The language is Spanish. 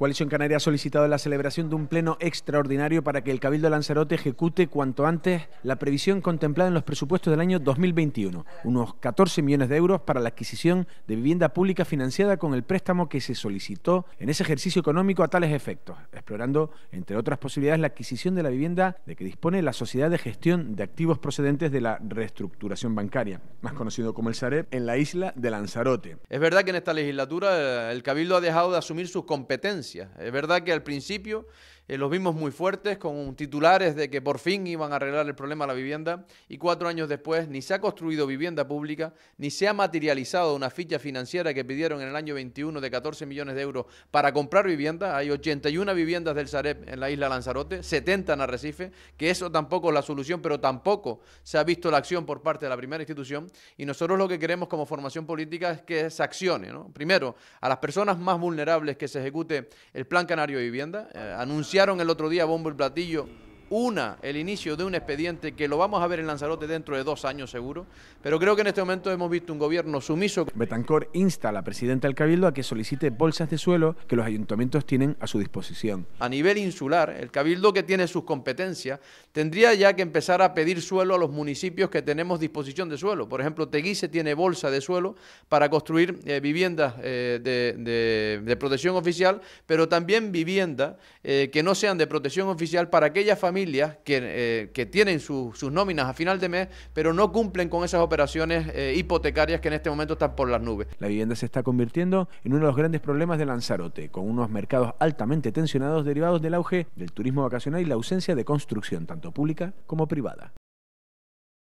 Coalición Canaria ha solicitado la celebración de un pleno extraordinario para que el Cabildo de Lanzarote ejecute cuanto antes la previsión contemplada en los presupuestos del año 2021, unos 14 millones de euros para la adquisición de vivienda pública financiada con el préstamo que se solicitó en ese ejercicio económico a tales efectos, explorando, entre otras posibilidades, la adquisición de la vivienda de que dispone la Sociedad de Gestión de Activos Procedentes de la Reestructuración Bancaria, más conocido como el SAREP, en la isla de Lanzarote. Es verdad que en esta legislatura eh, el Cabildo ha dejado de asumir sus competencias es verdad que al principio eh, los vimos muy fuertes, con titulares de que por fin iban a arreglar el problema de la vivienda, y cuatro años después ni se ha construido vivienda pública, ni se ha materializado una ficha financiera que pidieron en el año 21 de 14 millones de euros para comprar vivienda. Hay 81 viviendas del Sareb en la isla Lanzarote, 70 en Arrecife, que eso tampoco es la solución, pero tampoco se ha visto la acción por parte de la primera institución, y nosotros lo que queremos como formación política es que se accione, Primero, a las personas más vulnerables que se ejecute el Plan Canario de Vivienda, eh, el otro día bombo el platillo una, el inicio de un expediente que lo vamos a ver en Lanzarote dentro de dos años seguro, pero creo que en este momento hemos visto un gobierno sumiso. Betancor insta a la presidenta del Cabildo a que solicite bolsas de suelo que los ayuntamientos tienen a su disposición. A nivel insular, el Cabildo que tiene sus competencias tendría ya que empezar a pedir suelo a los municipios que tenemos disposición de suelo. Por ejemplo, Teguise tiene bolsa de suelo para construir eh, viviendas eh, de, protección oficial, pero también viviendas eh, que no sean de protección oficial para aquellas familias eh, que, tienen sus nóminas a final de mes, pero no cumplen con esas operaciones eh, hipotecarias que en este momento están por las nubes. La vivienda se está convirtiendo en uno de los grandes problemas de Lanzarote, con unos mercados altamente tensionados derivados del auge del turismo vacacional y la ausencia de construcción, tanto pública como privada.